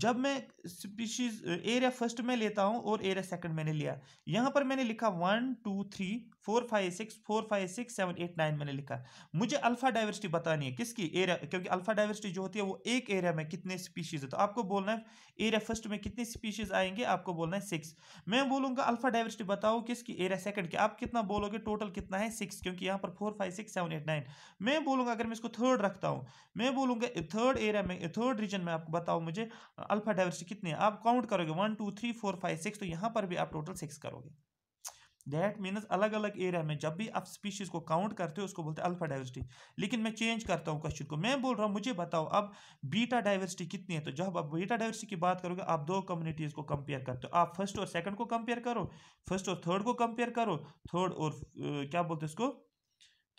जब मैं स्पीशीज एरिया फर्स्ट में लेता हूँ और एरिया सेकंड मैंने लिया यहाँ पर मैंने लिखा one two three four five six four five six seven eight nine मैंने लिखा है मुझे अल्फा डाइवर्सिटी बतानी है किसकी एरिया क्योंकि अल्फा डाइवर्सिटी जो होती है वो एक एरिया में कितने स्पीशीज है तो आपको बोलना है एरिया फर्स्ट में कितनी स्पीशीज आएंगे आपको बोलना है सिक्स मैं बोलूंगा अल्फा डाइवर्सिटी बताओ किसकी एरिया सेकंड की आप कितना बोलोगे टोटल कितना है सिक्स क्योंकि यहाँ पर four five six seven eight nine मैं बोलूंगा अगर मैं इसको थर्ड रखता हूँ मैं बोलूंगा थर्ड एरिया में थर्ड रीजन में आपको बताओ मुझे अल्फा डाइवर्सिटी कितनी है आप काउंट करोगे one two three four five six तो यहाँ पर भी आप टोटल सिक्स करोगे दैट मीन्स अलग अलग एरिया में जब भी आप स्पीशीज़ को काउंट करते हो उसको बोलते हैं अल्फा डाइवर्सिटी लेकिन मैं चेंज करता हूँ क्वेश्चन को मैं बोल रहा हूँ मुझे बताओ अब बीटा डाइवर्सिटी कितनी है तो जब आप बीटा डाइवर्सिटी की बात करोगे आप दो कम्युनिटीज़ को कंपेयर करते हो आप फर्स्ट और सेकंड को कंपेयर करो फर्स्ट और थर्ड को कंपेयर करो थर्ड और uh, क्या बोलते हैं इसको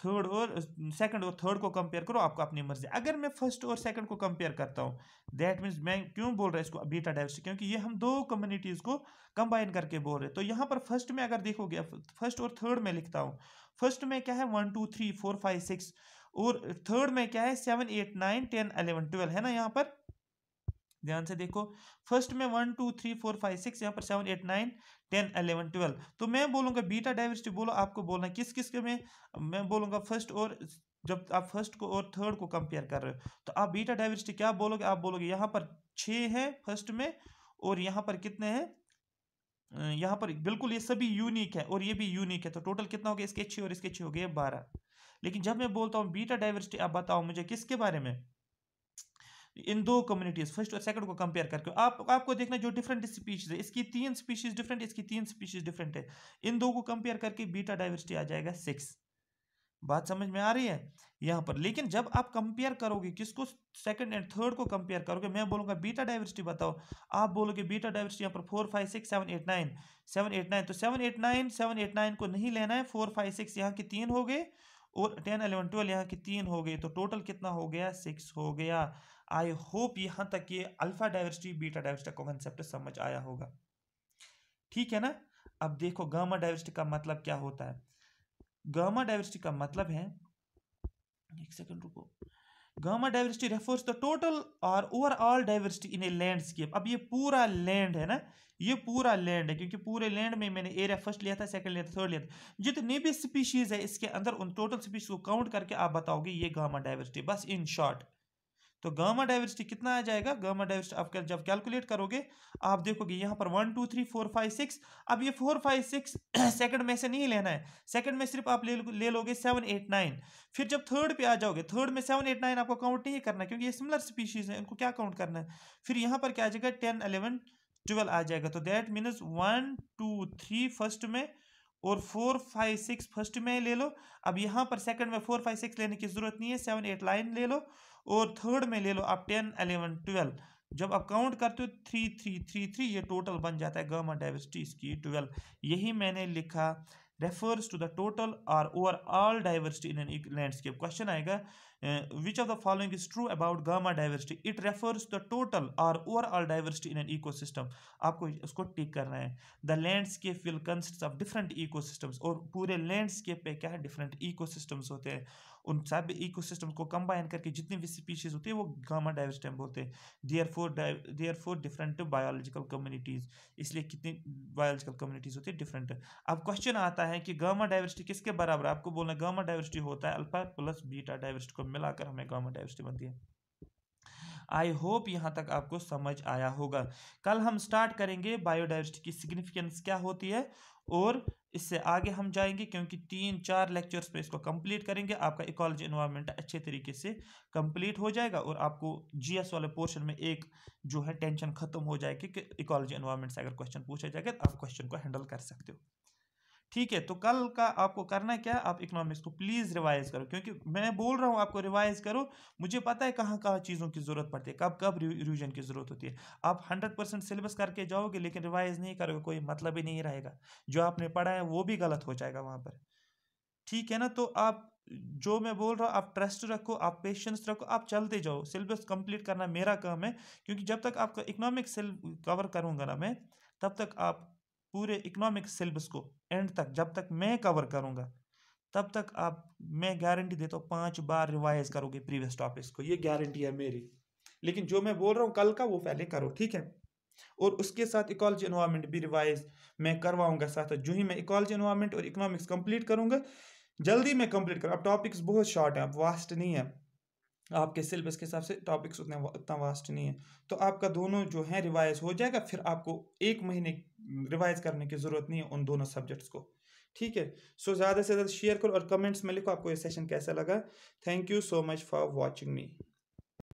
थर्ड और सेकंड और थर्ड को कंपेयर करो आपको अपनी मर्जी अगर मैं फर्स्ट और सेकंड को कंपेयर करता हूँ दैट मीन्स मैं क्यों बोल रहा हूँ इसको बीटा डाइवर्सिटी क्योंकि ये हम दो कम्युनिटीज़ को कंबाइन करके बोल रहे हैं तो यहाँ पर फर्स्ट में अगर देखोगे फर्स्ट और थर्ड में लिखता हूँ फर्स्ट में क्या है one two three four five six और थर्ड में क्या है seven eight nine ten eleven twelve है ना यहाँ पर ध्यान से देखो फर्स्ट में one two three four five six यहाँ पर seven eight nine ten eleven twelve तो मैं बोलूँगा बीटा डाइवर्सिटी बोलो आपको बोलना किस किस के में मैं बोलूँगा फर्स्ट और जब आप फर्स्ट को और थर्ड को कंपेयर कर रहे हो तो आप बीटा डाइवर्सिटी क्या बोलोगे आप बोलोगे यहाँ पर छः है फर्स्ट में और यहाँ पर कितने हैं यहाँ पर बिल्कुल ये सभी यूनिक है और ये भी यूनिक है तो टोटल कितना हो गया इसके छः और इसके छः हो गए बारह लेकिन जब मैं बोलता हूँ बीटा डाइवर्सिटी आप बताओ मुझे किसके बारे में इन दो कम्युनिटीज़ फर्स्ट और सेकंड को कंपेयर करके आप आपको देखना जो डिफरेंट स्पीशीज़ है इसकी तीन स्पीशीज़ डिफरेंट इसकी तीन स्पीशीज़ डिफरेंट है इन दो को कंपेयर करके बीटा डाइवर्सिटी आ जाएगा सिक्स बात समझ में आ रही है यहाँ पर लेकिन जब आप कंपेयर करोगे किसको सेकंड एंड थर्ड को कंपेयर करोगे मैं बोलूंगा बीटा डाइवर्सिटी बताओ आप बोलोगे बीटा डाइवर्सिटी यहाँ पर four five six seven eight nine seven eight nine तो seven eight nine seven eight nine को नहीं लेना है फोर फाइव सिक्स यहाँ के तीन हो गए और टेन एलेवन ट्वेल्व यहाँ की तीन हो गई तो टोटल कितना हो गया सिक्स हो गया आई होप यहां तक ये अल्फा डाइवर्सिटी बीटा डाइवर्सिटी का कॉन्सेप्ट समझ आया होगा ठीक है ना अब देखो गामा डाइवर्सिटी का मतलब क्या होता है गामा डाइवर्सिटी का मतलब है एक सेकंड रुको gamma diversity refers the total और overall diversity in a landscape अब ये पूरा लैंड है ना ये पूरा लैंड है क्योंकि पूरे लैंड में मैंने एरिया फर्स्ट लिया था सेकंड लिया था थर्ड लिया था जितने भी स्पीशीज़ है इसके अंदर उन टोटल स्पीशीज को काउंट करके आप बताओगे ये गामा डाइवर्सिटी बस इन शॉर्ट तो गामा डाइवर्सिटी कितना आ जाएगा गामा डाइवर्सिटी आप जब कैलकुलेट करोगे आप देखोगे यहाँ पर one two three four five six अब ये फोर फाइव सिक्स सेकंड में से नहीं लेना है सेकंड में सिर्फ आप ले ले लोगे सेवन एट नाइन फिर जब थर्ड पे आ जाओगे थर्ड में सेवन एट नाइन आपको काउंट नहीं करना क्योंकि ये सिमिलर स्पीशीज़ है उनको क्या काउंट करना है फिर यहाँ पर क्या आ जाएगा टेन अलेवन ट्वेल्व आ जाएगा तो that means one two three first में और फोर फाइव सिक्स फर्स्ट में ले लो अब यहाँ पर सेकंड में फोर फाइव सिक्स लेने की ज़रूरत नहीं है सेवन एट लाइन ले लो और थर्ड में ले लो आप टेन अलेवन ट्वेल्व जब आप काउंट करते हो थ्री थ्री थ्री थ्री ये टोटल बन जाता है गर्मा डाइवर्सिटी इसकी ट्वेल्व यही मैंने लिखा refers to the total or over overall diversity in an landscape question आएगा which of the following is true about gamma diversity it refers the total or over overall diversity in an ecosystem आपको उसको टिक करना है the landscape will consist of different ecosystems और पूरे लैंडस्केप पे क्या है डिफरेंट इको इकोसिस्टम्स होते हैं उन सब इकोसिस्टम को कंबाइन करके जितनी भी स्पीशीज होती है वो गामा डाइवर्सिटी बोलते हैं there four there four different biological communities इसलिए कितनी बायोलॉजिकल कम्युनिटीज़ होती है डिफरेंट अब क्वेश्चन आता है कि गामा डाइवर्सिटी किसके बराबर आपको बोलना गामा डाइवर्सिटी होता है अल्फा प्लस बीटा डाइवर्सिटी को मिलाकर हमें गामा डाइवर्सिटी बनती है आई होप यहाँ तक आपको समझ आया होगा कल हम स्टार्ट करेंगे बायोडाइवर्सिटी की सिग्निफिकेंस क्या होती है और इससे आगे हम जाएंगे क्योंकि तीन चार लेक्चर्स पे इसको कंप्लीट करेंगे आपका इकोलॉजी इन्वायरमेंट अच्छे तरीके से कंप्लीट हो जाएगा और आपको जीएस वाले पोर्शन में एक जो है टेंशन खत्म हो जाएगी कि इकोलॉजी इन्वायरमेंट से अगर क्वेश्चन पूछा जाएगा तो आप क्वेश्चन को हैंडल कर सकते हो ठीक है तो कल का आपको करना क्या आप इकोनॉमिक्स को प्लीज़ रिवाइज करो क्योंकि मैं बोल रहा हूँ आपको रिवाइज करो मुझे पता है कहाँ कहाँ चीज़ों की ज़रूरत पड़ती है कब कब रिविजन की ज़रूरत होती है आप हंड्रेड परसेंट सिलेबस करके जाओगे लेकिन रिवाइज नहीं करोगे कोई मतलब ही नहीं रहेगा जो आपने पढ़ा है वो भी गलत हो जाएगा वहाँ पर ठीक है ना तो आप जो मैं बोल रहा हूँ आप ट्रस्ट रखो आप पेशेंस रखो आप चलते जाओ सिलेबस कंप्लीट करना मेरा काम है क्योंकि जब तक आपका इकोनॉमिक कवर करूँगा ना मैं तब तक आप पूरे इकोनॉमिक सिलेबस को एंड तक जब तक मैं कवर करूँगा तब तक आप मैं गारंटी देता हूँ पाँच बार रिवाइज करोगे प्रीवियस टॉपिक्स को ये गारंटी है मेरी लेकिन जो मैं बोल रहा हूँ कल का वो पहले करो ठीक है और उसके साथ इकोलॉजी इन्वायरमेंट भी रिवाइज मैं करवाऊंगा साथ जो ही मैं इकोलॉजी इन्वायरमेंट और इकोनॉमिक्स कंप्लीट करूंगा जल्दी मैं कंप्लीट करूँ अब टॉपिक्स बहुत शॉर्ट है अब वास्ट नहीं है आपके सिलेबस के हिसाब से टॉपिक्स उतने उतना वास्ट नहीं है तो आपका दोनों जो है रिवाइज हो जाएगा फिर आपको एक महीने रिवाइज करने की ज़रूरत नहीं है उन दोनों सब्जेक्ट्स को ठीक है सो ज़्यादा से ज़्यादा शेयर करो और कमेंट्स में लिखो आपको ये सेशन कैसा लगा thank you so much for watching me